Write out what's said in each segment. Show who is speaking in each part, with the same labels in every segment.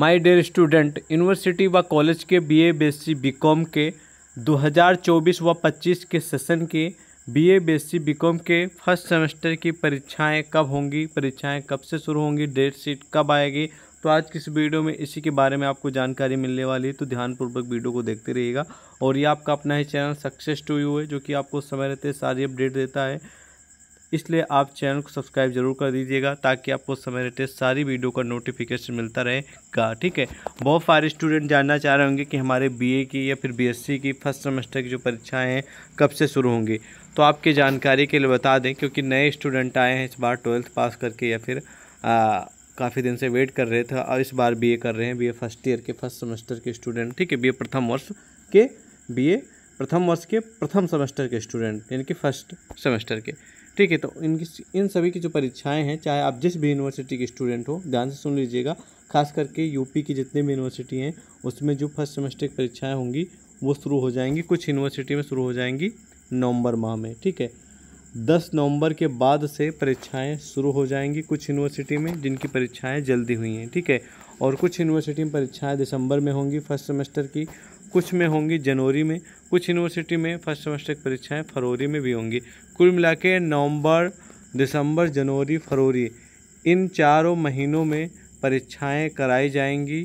Speaker 1: my dear student university व college के BA BSc BCom के 2024 व 25 के सेशन के बीए बीएससी बीकॉम के फर्स्ट सेमेस्टर की परीक्षाएं कब होंगी परीक्षाएं कब से शुरू होंगी डेट शीट कब आएगी तो आज किस वीडियो में इसी के बारे में आपको जानकारी मिलने वाली है तो ध्यानपूर्वक वीडियो को देखते रहिएगा और ये आपका अपना ही चैनल सक्सेस टू यू है जो कि आपको समय रहते सारी अपडेट देता है इसलिए आप चैनल को सब्सक्राइब जरूर कर दीजिएगा ताकि आपको समय रहते सारी वीडियो का नोटिफिकेशन मिलता रहेगा ठीक है बहुत सारे स्टूडेंट जानना चाह रहे होंगे कि हमारे बीए की या फिर बीएससी की फर्स्ट सेमेस्टर की जो परीक्षाएँ हैं कब से शुरू होंगी तो आपकी जानकारी के लिए बता दें क्योंकि नए स्टूडेंट आए हैं इस बार ट्वेल्थ पास करके या फिर काफ़ी दिन से वेट कर रहे थे और इस बार बी कर रहे हैं बी फर्स्ट ईयर के फर्स्ट सेमेस्टर के स्टूडेंट ठीक है बी प्रथम वर्ष के बी प्रथम वर्ष के प्रथम सेमेस्टर के स्टूडेंट यानी कि फर्स्ट सेमेस्टर के ठीक है तो इनकी इन सभी की जो परीक्षाएं हैं चाहे आप जिस भी यूनिवर्सिटी के स्टूडेंट हो ध्यान से सुन लीजिएगा खास करके यूपी की जितनी भी यूनिवर्सिटी हैं उसमें जो फर्स्ट सेमेस्टर की परीक्षाएँ होंगी वो शुरू हो जाएंगी कुछ यूनिवर्सिटी में शुरू हो जाएंगी नवंबर माह में ठीक है दस नवंबर के बाद से परीक्षाएं शुरू हो जाएंगी कुछ यूनिवर्सिटी में जिनकी परीक्षाएं जल्दी हुई हैं ठीक है और कुछ यूनिवर्सिटी में परीक्षाएं दिसंबर में होंगी फर्स्ट सेमेस्टर की कुछ में होंगी जनवरी में कुछ यूनिवर्सिटी में फर्स्ट सेमेस्टर की परीक्षाएँ फरवरी में भी होंगी कुल मिला के नवम्बर दिसंबर जनवरी फरवरी इन चारों महीनों में परीक्षाएँ कराई जाएंगी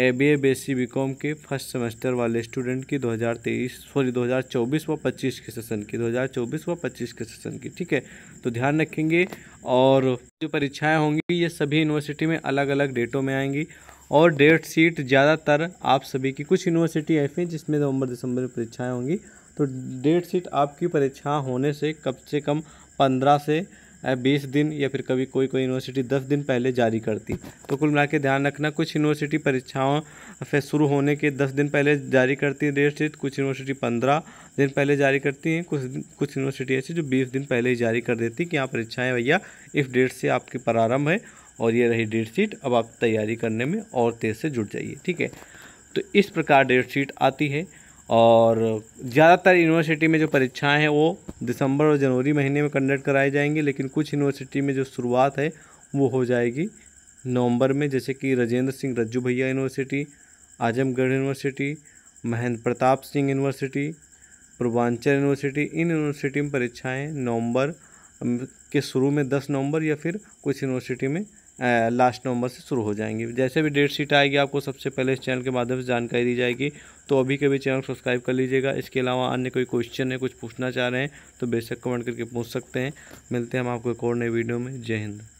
Speaker 1: A B A B S C B com के फर्स्ट सेमेस्टर वाले स्टूडेंट की 2023 सॉरी 2024 व 25 के सेशन की 2024 व 25 के सेशन की ठीक है तो ध्यान रखेंगे और जो परीक्षाएं होंगी ये सभी यूनिवर्सिटी में अलग अलग डेटों में आएंगी और डेट सीट ज़्यादातर आप सभी की कुछ यूनिवर्सिटी ऐसी जिसमें नवंबर दिसंबर में परीक्षाएँ होंगी तो डेट सीट आपकी परीक्षा होने से कम से कम पंद्रह से बीस दिन या फिर कभी कोई कोई यूनिवर्सिटी दस दिन पहले जारी करती तो कुल मिला ध्यान रखना कुछ यूनिवर्सिटी परीक्षाओं फिर शुरू होने के दस दिन पहले जारी करती है डेट शीट कुछ यूनिवर्सिटी पंद्रह दिन पहले जारी करती हैं कुछ कुछ यूनिवर्सिटी ऐसी जो बीस दिन पहले ही जारी कर देती कि यहाँ परीक्षाएँ भैया इस डेट से आपकी प्रारंभ है और ये रही डेट शीट अब आप तैयारी करने में और तेज़ से जुट जाइए ठीक है तो इस प्रकार डेट शीट आती है और ज़्यादातर यूनिवर्सिटी में जो परीक्षाएं हैं वो दिसंबर और जनवरी महीने में कंडक्ट कराई जाएंगी लेकिन कुछ यूनिवर्सिटी में जो शुरुआत है वो हो जाएगी नवंबर में जैसे कि Rajendra Singh Rajju Bhaiya university Azamgarh university Mahendra Pratap Singh university Purvanchal university इन यूनिवर्सिटी में परीक्षाएँ नवंबर के शुरू में दस नवंबर या फिर कुछ यूनिवर्सिटी में लास्ट नवंबर से शुरू हो जाएंगी जैसे भी डेट शीट आएगी आपको सबसे पहले इस चैनल के माध्यम से जानकारी दी जाएगी तो अभी के भी चैनल सब्सक्राइब कर लीजिएगा इसके अलावा अन्य कोई क्वेश्चन है कुछ पूछना चाह रहे हैं तो बेशक कमेंट करके पूछ सकते हैं मिलते हैं हम आपको एक और नए वीडियो में जय हिंद